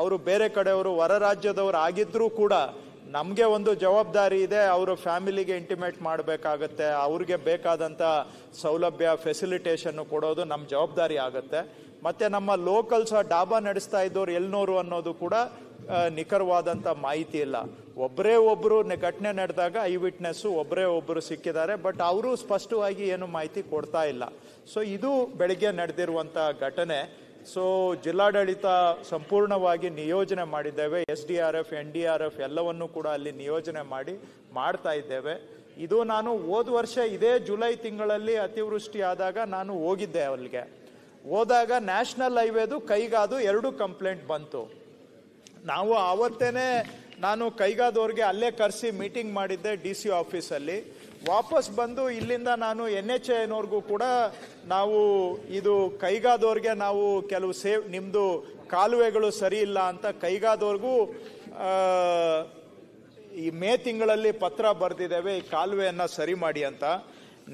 ಅವರು ಬೇರೆ ಕಡೆಯವರು ಹೊರ ರಾಜ್ಯದವರು ಆಗಿದ್ರೂ ಕೂಡ ನಮಗೆ ಒಂದು ಜವಾಬ್ದಾರಿ ಇದೆ ಅವರು ಫ್ಯಾಮಿಲಿಗೆ ಇಂಟಿಮೇಟ್ ಮಾಡಬೇಕಾಗತ್ತೆ ಅವ್ರಿಗೆ ಬೇಕಾದಂಥ ಸೌಲಭ್ಯ ಫೆಸಿಲಿಟೇಷನ್ ಕೊಡೋದು ನಮ್ಮ ಜವಾಬ್ದಾರಿ ಆಗುತ್ತೆ ಮತ್ತು ನಮ್ಮ ಲೋಕಲ್ಸ್ ಡಾಬಾ ನಡೆಸ್ತಾ ಇದ್ದವ್ರು ಎಲ್ನೋರು ಅನ್ನೋದು ಕೂಡ ನಿಖರವಾದಂಥ ಮಾಹಿತಿ ಇಲ್ಲ ಒಬ್ಬರೇ ಒಬ್ಬರು ಘಟನೆ ನಡೆದಾಗ ಐ ವಿಟ್ನೆಸ್ಸು ಒಬ್ಬರೇ ಒಬ್ಬರು ಸಿಕ್ಕಿದ್ದಾರೆ ಬಟ್ ಅವರು ಸ್ಪಷ್ಟವಾಗಿ ಏನು ಮಾಹಿತಿ ಕೊಡ್ತಾ ಇಲ್ಲ ಸೊ ಇದು ಬೆಳಗ್ಗೆ ನಡೆದಿರುವಂಥ ಘಟನೆ ಸೊ ಜಿಲ್ಲಾಡಳಿತ ಸಂಪೂರ್ಣವಾಗಿ ನಿಯೋಜನೆ ಮಾಡಿದ್ದೇವೆ S D R F N D R F ಎಲ್ಲವನ್ನೂ ಕೂಡ ಅಲ್ಲಿ ನಿಯೋಜನೆ ಮಾಡಿ ಮಾಡ್ತಾ ಇದ್ದೇವೆ ಇದು ನಾನು ಹೋದ ವರ್ಷ ಇದೇ ಜುಲೈ ತಿಂಗಳಲ್ಲಿ ಅತಿವೃಷ್ಟಿ ಆದಾಗ ನಾನು ಹೋಗಿದ್ದೆ ಅಲ್ಲಿಗೆ ಹೋದಾಗ ನ್ಯಾಷನಲ್ ಹೈವೇದು ಕೈಗಾದು ಎರಡು ಕಂಪ್ಲೇಂಟ್ ಬಂತು ನಾವು ಆವತ್ತೇನೆ ನಾನು ಕೈಗಾದವ್ರಿಗೆ ಅಲ್ಲೇ ಕರೆಸಿ ಮೀಟಿಂಗ್ ಮಾಡಿದ್ದೆ ಡಿ ಸಿ ಆಫೀಸಲ್ಲಿ ವಾಪಸ್ ಬಂದು ಇಲ್ಲಿಂದ ನಾನು ಎನ್ ಎಚ್ ಎನವ್ರಿಗೂ ಕೂಡ ನಾವು ಇದು ಕೈಗಾದವ್ರಿಗೆ ನಾವು ಕೆಲವು ಸೇವ್ ನಿಮ್ಮದು ಕಾಲುವೆಗಳು ಸರಿ ಇಲ್ಲ ಅಂತ ಕೈಗಾದವ್ರಿಗೂ ಈ ಮೇ ತಿಂಗಳಲ್ಲಿ ಪತ್ರ ಬರೆದಿದ್ದೇವೆ ಈ ಕಾಲುವೆಯನ್ನು ಸರಿ ಮಾಡಿ ಅಂತ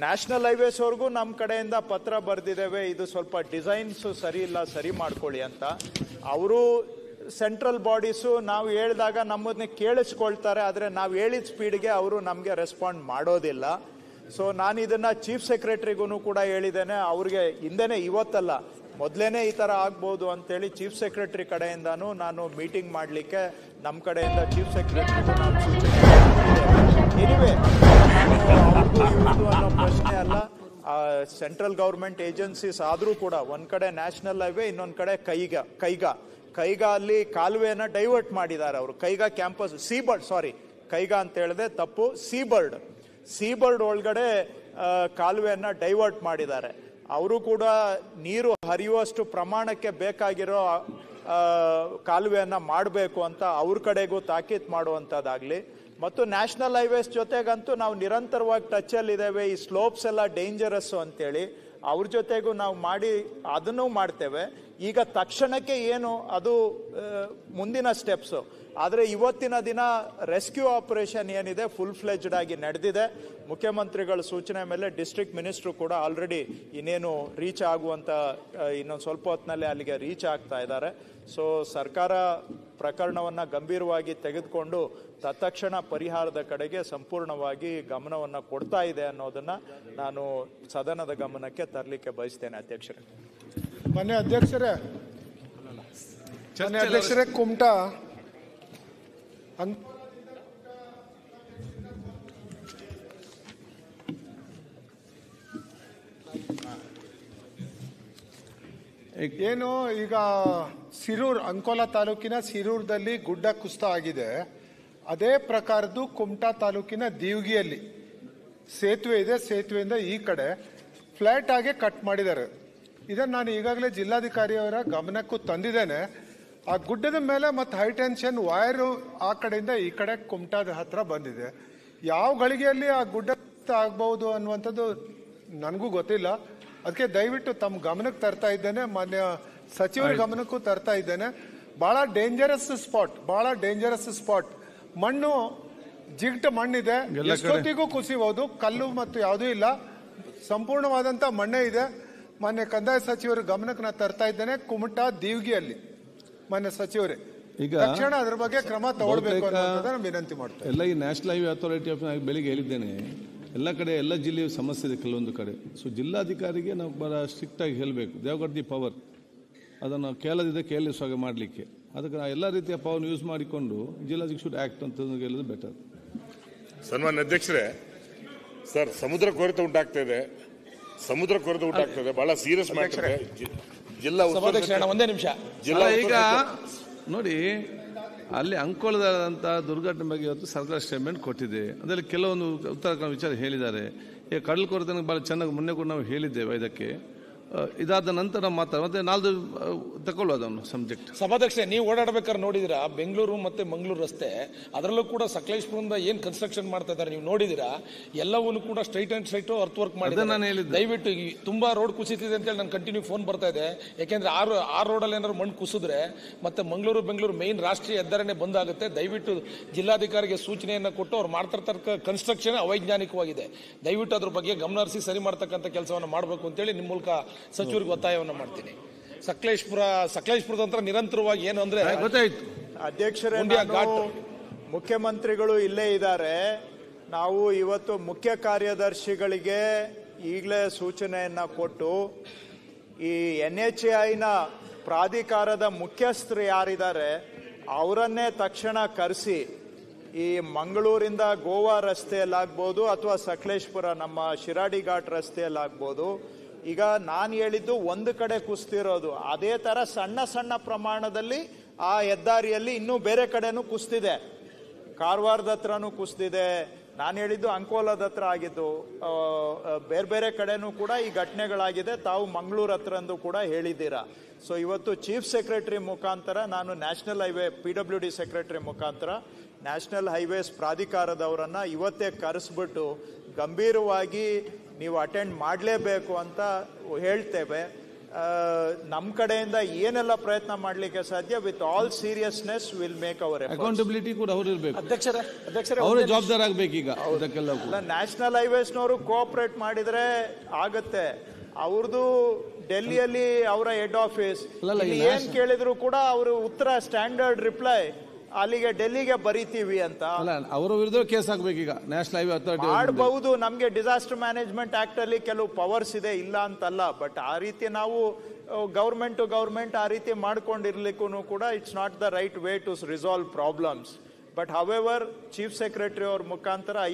ನ್ಯಾಷನಲ್ ಹೈವೇಸ್ವರೆಗೂ ನಮ್ಮ ಕಡೆಯಿಂದ ಪತ್ರ ಬರೆದಿದ್ದೇವೆ ಇದು ಸ್ವಲ್ಪ ಡಿಸೈನ್ಸು ಸರಿ ಇಲ್ಲ ಸರಿ ಮಾಡ್ಕೊಳ್ಳಿ ಅಂತ ಅವರು ಸೆಂಟ್ರಲ್ ಬಾಡೀಸು ನಾವು ಹೇಳಿದಾಗ ನಮ್ಮದನ್ನ ಕೇಳಿಸ್ಕೊಳ್ತಾರೆ ಆದರೆ ನಾವು ಹೇಳಿದ ಸ್ಪೀಡ್ಗೆ ಅವರು ನಮಗೆ ರೆಸ್ಪಾಂಡ್ ಮಾಡೋದಿಲ್ಲ ಸೊ ನಾನು ಇದನ್ನು ಚೀಫ್ ಸೆಕ್ರೆಟ್ರಿಗೂ ಕೂಡ ಹೇಳಿದ್ದೇನೆ ಅವ್ರಿಗೆ ಹಿಂದೆನೇ ಇವತ್ತಲ್ಲ ಮೊದಲೇನೆ ಈ ಥರ ಆಗ್ಬೋದು ಅಂತೇಳಿ ಚೀಫ್ ಸೆಕ್ರೆಟರಿ ಕಡೆಯಿಂದನೂ ನಾನು ಮೀಟಿಂಗ್ ಮಾಡಲಿಕ್ಕೆ ನಮ್ಮ ಕಡೆಯಿಂದ ಚೀಫ್ ಸೆಕ್ರೆಟರಿಗೂ ನಾನು ಅನ್ನೋ ಪ್ರಶ್ನೆ ಅಲ್ಲ ಸೆಂಟ್ರಲ್ ಗೌರ್ಮೆಂಟ್ ಏಜೆನ್ಸೀಸ್ ಆದರೂ ಕೂಡ ಒಂದು ಕಡೆ ನ್ಯಾಷನಲ್ ಹೈವೇ ಇನ್ನೊಂದು ಕಡೆ ಕೈಗ ಕೈಗ ಕೈಗಾ ಅಲ್ಲಿ ಕಾಲುವೆಯನ್ನು ಡೈವರ್ಟ್ ಮಾಡಿದ್ದಾರೆ ಅವರು Kaiga campus Seabird sorry Kaiga ಅಂತ ಹೇಳಿದೆ ತಪ್ಪು ಸೀಬರ್ಡ್ ಸೀಬರ್ಡ್ ಒಳಗಡೆ ಕಾಲುವೆಯನ್ನು ಡೈವರ್ಟ್ ಮಾಡಿದ್ದಾರೆ ಅವರು ಕೂಡ ನೀರು ಹರಿಯುವಷ್ಟು ಪ್ರಮಾಣಕ್ಕೆ ಬೇಕಾಗಿರೋ ಕಾಲುವೆಯನ್ನು ಮಾಡಬೇಕು ಅಂತ ಅವ್ರ ಕಡೆಗೂ ತಾಕೀತ್ ಮಾಡುವಂಥದ್ದಾಗಲಿ ಮತ್ತು ನ್ಯಾಷನಲ್ ಹೈವೇಸ್ ಜೊತೆಗಂತೂ ನಾವು ನಿರಂತರವಾಗಿ ಟಚಲ್ಲಿದ್ದೇವೆ ಈ ಸ್ಲೋಪ್ಸ್ ಎಲ್ಲ ಡೇಂಜರಸ್ಸು ಅಂತೇಳಿ ಅವ್ರ ಜೊತೆಗೂ ನಾವು ಮಾಡಿ ಅದನ್ನು ಮಾಡ್ತೇವೆ ಈಗ ತಕ್ಷಣಕ್ಕೆ ಏನು ಅದು ಮುಂದಿನ ಸ್ಟೆಪ್ಸು ಆದರೆ ಇವತ್ತಿನ ದಿನ ರೆಸ್ಕ್ಯೂ ಆಪರೇಷನ್ ಏನಿದೆ ಫುಲ್ ಫ್ಲೆಜ್ಡ್ ಆಗಿ ನಡೆದಿದೆ ಮುಖ್ಯಮಂತ್ರಿಗಳ ಸೂಚನೆ ಮೇಲೆ ಡಿಸ್ಟ್ರಿಕ್ಟ್ ಮಿನಿಸ್ಟ್ರು ಕೂಡ ಆಲ್ರೆಡಿ ಇನ್ನೇನು ರೀಚ್ ಆಗುವಂಥ ಇನ್ನೊಂದು ಸ್ವಲ್ಪ ಹೊತ್ತಿನಲ್ಲಿ ಅಲ್ಲಿಗೆ ರೀಚ್ ಆಗ್ತಾ ಇದ್ದಾರೆ ಸೊ ಸರ್ಕಾರ ಪ್ರಕರಣವನ್ನು ಗಂಭೀರವಾಗಿ ತೆಗೆದುಕೊಂಡು ತತ್ಕ್ಷಣ ಪರಿಹಾರದ ಕಡೆಗೆ ಸಂಪೂರ್ಣವಾಗಿ ಗಮನವನ್ನು ಕೊಡ್ತಾ ಇದೆ ಅನ್ನೋದನ್ನು ನಾನು ಸದನದ ಗಮನಕ್ಕೆ ತರಲಿಕ್ಕೆ ಬಯಸ್ತೇನೆ ಅಧ್ಯಕ್ಷರೇ ಮನೆ ಅಧ್ಯಕ್ಷರೇ ಮನೆ ಅಧ್ಯಕ್ಷರೇ ಕುಮಟಾ ಏನು ಈಗ ಸಿರೂರ್ ಅಂಕೋಲಾ ತಾಲೂಕಿನ ಸಿರೂರ್ದಲ್ಲಿ ಗುಡ್ಡ ಕುಸ್ತ ಆಗಿದೆ ಅದೇ ಪ್ರಕಾರದ್ದು ಕುಮಟಾ ತಾಲೂಕಿನ ದೀವ್ಗಿಯಲ್ಲಿ ಸೇತುವೆ ಇದೆ ಸೇತುವೆಯಿಂದ ಈ ಕಡೆ ಫ್ಲ್ಯಾಟ್ ಆಗಿ ಕಟ್ ಮಾಡಿದ್ದಾರೆ ಇದನ್ನು ನಾನು ಈಗಾಗಲೇ ಜಿಲ್ಲಾಧಿಕಾರಿಯವರ ಗಮನಕ್ಕೂ ತಂದಿದ್ದೇನೆ ಆ ಗುಡ್ಡದ ಮೇಲೆ ಮತ್ತು ಟೆನ್ಷನ್ ವೈರು ಆ ಕಡೆಯಿಂದ ಈ ಕಡೆ ಕುಮಟಾದ ಹತ್ರ ಬಂದಿದೆ ಯಾವ ಗಳಿಗೆಯಲ್ಲಿ ಆ ಗುಡ್ಡ ಆಗ್ಬೋದು ಅನ್ನುವಂಥದ್ದು ನನಗೂ ಗೊತ್ತಿಲ್ಲ ಅದಕ್ಕೆ ದಯವಿಟ್ಟು ತಮ್ಮ ಗಮನಕ್ಕೆ ತರ್ತಾ ಇದ್ದೇನೆ ಮಾನ್ಯ ಸಚಿವರ ಗಮನಕ್ಕೂ ತರ್ತಾ ಇದ್ದೇನೆ ಭಾಳ ಡೇಂಜರಸ್ ಸ್ಪಾಟ್ ಭಾಳ ಡೇಂಜರಸ್ ಸ್ಪಾಟ್ ಮಣ್ಣು ಜಿಗಟ ಮಣ್ಣಿದೆ ಎಷ್ಟೊತ್ತಿಗೂ ಕುಸಿಬಹುದು ಕಲ್ಲು ಮತ್ತು ಯಾವುದೂ ಇಲ್ಲ ಸಂಪೂರ್ಣವಾದಂತ ಮಣ್ಣೇ ಇದೆ ಮಾನ್ಯ ಕಂದಾಯ ಸಚಿವರ ಗಮನಕ್ಕೆ ನಾ ತರ್ತಾ ಇದ್ದೇನೆ ಕುಮಟಾ ದೀವ್ಗಿಯಲ್ಲಿ ಮಾನ್ಯ ಸಚಿವರೇ ಈಗ ತಕ್ಷಣ ಅದ್ರ ಬಗ್ಗೆ ಕ್ರಮ ತಗೊಳ್ಬೇಕು ವಿನಂತಿ ಮಾಡ್ತೇನೆ ಎಲ್ಲ ಈ ನ್ಯಾಷನಲ್ ಹೈವೇ ಅಥಾರಿಟಿ ಆಫ್ ಬೆಳಿಗ್ಗೆ ಹೇಳಿದ್ದೇನೆ ಎಲ್ಲ ಕಡೆ ಎಲ್ಲ ಜಿಲ್ಲೆಯ ಸಮಸ್ಯೆ ಇದೆ ಕೆಲವೊಂದು ಕಡೆ ಸೊ ಜಿಲ್ಲಾಧಿಕಾರಿಗೆ ನಾವು ಬಹಳ ಸ್ಟ್ರಿಕ್ಟಾಗಿ ಹೇಳಬೇಕು ದೇವಗಡ್ ದಿ ಪವರ್ ಅದನ್ನು ಕೇಳದಿದ್ದ ಕೇಳಿಸುವಾಗ ಮಾಡಲಿಕ್ಕೆ ಅದಕ್ಕೆ ನಾವು ಎಲ್ಲ ರೀತಿಯ ಪವರ್ ಯೂಸ್ ಮಾಡಿಕೊಂಡು ಜಿಲ್ಲಾಧಿಕ ಶುಡ್ ಆ್ಯಕ್ಟ್ ಅಂತ ಹೇಳೋದು ಬೆಟರ್ ಸನ್ಮಾನ್ಯ ಅಧ್ಯಕ್ಷರೇ ಸರ್ ಸಮುದ್ರ ಕೊರತೆ ಉಂಟಾಗ್ತಾ ಇದೆ ಸಮುದ್ರ ಕೊರತೆ ಉಂಟಾಗ್ತಾ ಇದೆ ಬಹಳ ಸೀರಿಯಸ್ ಮ್ಯಾಟರ್ ಜಿಲ್ಲಾ ಒಂದೇ ನಿಮಿಷ ಜಿಲ್ಲಾ ಈಗ ನೋಡಿ ಅಲ್ಲಿ ಅಂಕೋಲದಂಥ ದುರ್ಘಟನೆ ಬಗ್ಗೆ ಇವತ್ತು ಸರ್ಕಾರ ಸ್ಟೇಟ್ಮೆಂಟ್ ಕೊಟ್ಟಿದೆ ಅದರಲ್ಲಿ ಕೆಲವೊಂದು ಉತ್ತರ ವಿಚಾರ ಹೇಳಿದ್ದಾರೆ ಈ ಕೊರತೆ ಭಾಳ ಚೆನ್ನಾಗಿ ಮೊನ್ನೆ ಕೂಡ ನಾವು ಹೇಳಿದ್ದೇವೆ ಇದಕ್ಕೆ ಇದಾದ ನಂತರ ಮಾತಾಡ ಮತ್ತೆ ನಾಲ್ದು ತಗೊಳ್ಳೋದು ಅವನು ಸಬ್ಜೆಕ್ಟ್ ಸಭಾಧ್ಯಕ್ಷೆ ನೀವು ಓಡಾಡ್ಬೇಕಾದ್ರೆ ನೋಡಿದಿರಾ ಬೆಂಗಳೂರು ಮತ್ತೆ ಮಂಗಳೂರು ರಸ್ತೆ ಅದರಲ್ಲೂ ಕೂಡ ಸಕಲೇಶ್ಪುರದಿಂದ ಏನು ಕನ್ಸ್ಟ್ರಕ್ಷನ್ ಮಾಡ್ತಾ ಇದ್ದಾರೆ ನೀವು ನೋಡಿದಿರಾ ಎಲ್ಲವನ್ನೂ ಕೂಡ straight and straight earth work ಮಾಡಿದೆ ನಾನು ದಯವಿಟ್ಟು ತುಂಬ ರೋಡ್ ಕುಸಿತಿದೆ ಅಂತೇಳಿ ನಾನು ಕಂಟಿನ್ಯೂ ಫೋನ್ ಬರ್ತಾ ಇದೆ ಯಾಕೆಂದ್ರೆ ಆರು ಆ ರೋಡಲ್ಲಿ ಏನಾದ್ರು ಮಣ್ಣು ಕುಸಿದ್ರೆ ಮತ್ತೆ ಮಂಗಳೂರು ಬೆಂಗಳೂರು ಮೇನ್ ರಾಷ್ಟ್ರೀಯ ಹೆದ್ದಾರಿನೇ ಬಂದಾಗುತ್ತೆ ದಯವಿಟ್ಟು ಜಿಲ್ಲಾಧಿಕಾರಿಗೆ ಸೂಚನೆಯನ್ನು ಕೊಟ್ಟು ಅವ್ರು ಮಾಡ್ತಿರ್ತಕ್ಕ ಕನ್ಸ್ಟ್ರಕ್ಷನ್ ಅವೈಜ್ಞಾನಿಕವಾಗಿದೆ ದಯವಿಟ್ಟು ಅದ್ರ ಬಗ್ಗೆ ಗಮನ ಹರಿಸಿ ಸರಿ ಮಾಡ್ತಕ್ಕಂಥ ಕೆಲಸವನ್ನು ಮಾಡಬೇಕು ಅಂತೇಳಿ ನಿಮ್ಮ ಮೂಲಕ ಸಚಿವರಿಗೆ ಒತ್ತಾಯವನ್ನು ಮಾಡ್ತೀನಿ ಸಕಲೇಶ್ಪುರ ನಂತರ ನಿರಂತರವಾಗಿ ಏನು ಅಂದ್ರೆ ಗೊತ್ತಾಯ್ತು ಅಧ್ಯಕ್ಷರೇ ಮುಖ್ಯಮಂತ್ರಿಗಳು ಇಲ್ಲೇ ಇದ್ದಾರೆ ನಾವು ಇವತ್ತು ಮುಖ್ಯ ಕಾರ್ಯದರ್ಶಿಗಳಿಗೆ ಈಗಲೇ ಸೂಚನೆಯನ್ನ ಕೊಟ್ಟು ಈ ಎನ್ ಎಚ್ ಐನ ಪ್ರಾಧಿಕಾರದ ಮುಖ್ಯಸ್ಥರು ಯಾರಿದ್ದಾರೆ ಅವರನ್ನೇ ತಕ್ಷಣ ಕರೆಸಿ ಈ ಮಂಗಳೂರಿಂದ ಗೋವಾ ರಸ್ತೆಯಲ್ಲಾಗ್ಬೋದು ಅಥವಾ ಸಕಲೇಶ್ಪುರ ನಮ್ಮ ಶಿರಾಡಿ ಘಾಟ್ ರಸ್ತೆಯಲ್ಲಾಗ್ಬೋದು ಈಗ ನಾನು ಹೇಳಿದ್ದು ಒಂದು ಕಡೆ ಕುಸ್ತಿರೋದು ಅದೇ ಥರ ಸಣ್ಣ ಸಣ್ಣ ಪ್ರಮಾಣದಲ್ಲಿ ಆ ಹೆದ್ದಾರಿಯಲ್ಲಿ ಇನ್ನೂ ಬೇರೆ ಕಡೆನೂ ಕುಸ್ತಿದೆ ಕಾರವಾರದ ಹತ್ರನೂ ಕುಸ್ತಿದೆ ನಾನು ಹೇಳಿದ್ದು ಅಂಕೋಲದ ಹತ್ರ ಆಗಿದ್ದು ಬೇರೆ ಬೇರೆ ಕಡೆನೂ ಕೂಡ ಈ ಘಟನೆಗಳಾಗಿದೆ ತಾವು ಮಂಗಳೂರು ಹತ್ರಂದು ಕೂಡ ಹೇಳಿದ್ದೀರಾ ಸೊ ಇವತ್ತು ಚೀಫ್ ಸೆಕ್ರೆಟರಿ ಮುಖಾಂತರ ನಾನು national highway P W D secretary ಮುಖಾಂತರ ನ್ಯಾಷನಲ್ ಹೈವೇಸ್ ಪ್ರಾಧಿಕಾರದವರನ್ನು ಇವತ್ತೇ ಕರೆಸ್ಬಿಟ್ಟು ಗಂಭೀರವಾಗಿ ನೀವು ಅಟೆಂಡ್ ಮಾಡಲೇಬೇಕು ಅಂತ ಹೇಳ್ತೇವೆ ನಮ್ಮ ಕಡೆಯಿಂದ ಏನೆಲ್ಲ ಪ್ರಯತ್ನ ಮಾಡಲಿಕ್ಕೆ ಸಾಧ್ಯ with all seriousness will make our accountability ಕೂಡ ಅವರು ಇರಬೇಕು ಅಧ್ಯಕ್ಷರೇ ಅಧ್ಯಕ್ಷರೇ ಅವರು ಜವಾಬ್ದಾರ ಆಗಬೇಕು ಈಗ ಅದಕ್ಕೆಲ್ಲ ನ್ಯಾಷನಲ್ ಹೈವೇಸ್ನವರು ಕೋಆಪರೇಟ್ ಮಾಡಿದರೆ ಆಗತ್ತೆ ಅವ್ರದ್ದು ಡೆಲ್ಲಿಯಲ್ಲಿ ಅವರ ಹೆಡ್ ಆಫೀಸ್ ಏನು ಕೇಳಿದ್ರು ಕೂಡ ಅವರು ಉತ್ತರ ಸ್ಟ್ಯಾಂಡರ್ಡ್ ರಿಪ್ಲೈ ಅಲ್ಲಿಗೆ ಡೆಲ್ಲಿಗೆ ಬರೀತೀವಿ ಅಂತ ಅಲ್ಲ ಅವರ ವಿರುದ್ಧ ಕೇಸ್ ಆಗ್ಬೇಕು ಈಗ ನ್ಯಾಷನಲ್ ಹೈವೇ ಅಥಾರಿಟಿ ಮಾಡಬಹುದು ನಮಗೆ ಡಿಸಾಸ್ಟರ್ ಮ್ಯಾನೇಜ್ಮೆಂಟ್ ಆಕ್ಟ್ ಅಲ್ಲಿ ಕೆಲವು ಪವರ್ಸ್ ಇದೆ ಇಲ್ಲ ಅಂತಲ್ಲ ಬಟ್ ಆ ರೀತಿ ನಾವು ಗೌರ್ಮೆಂಟ್ ಟು ಗೌರ್ಮೆಂಟ್ ಆ ರೀತಿ ಮಾಡ್ಕೊಂಡಿರ್ಲಿಕ್ಕೂ ಕೂಡ it's not the right way to resolve problems but however chief secretary ಅವ್ರ ಮುಖಾಂತರ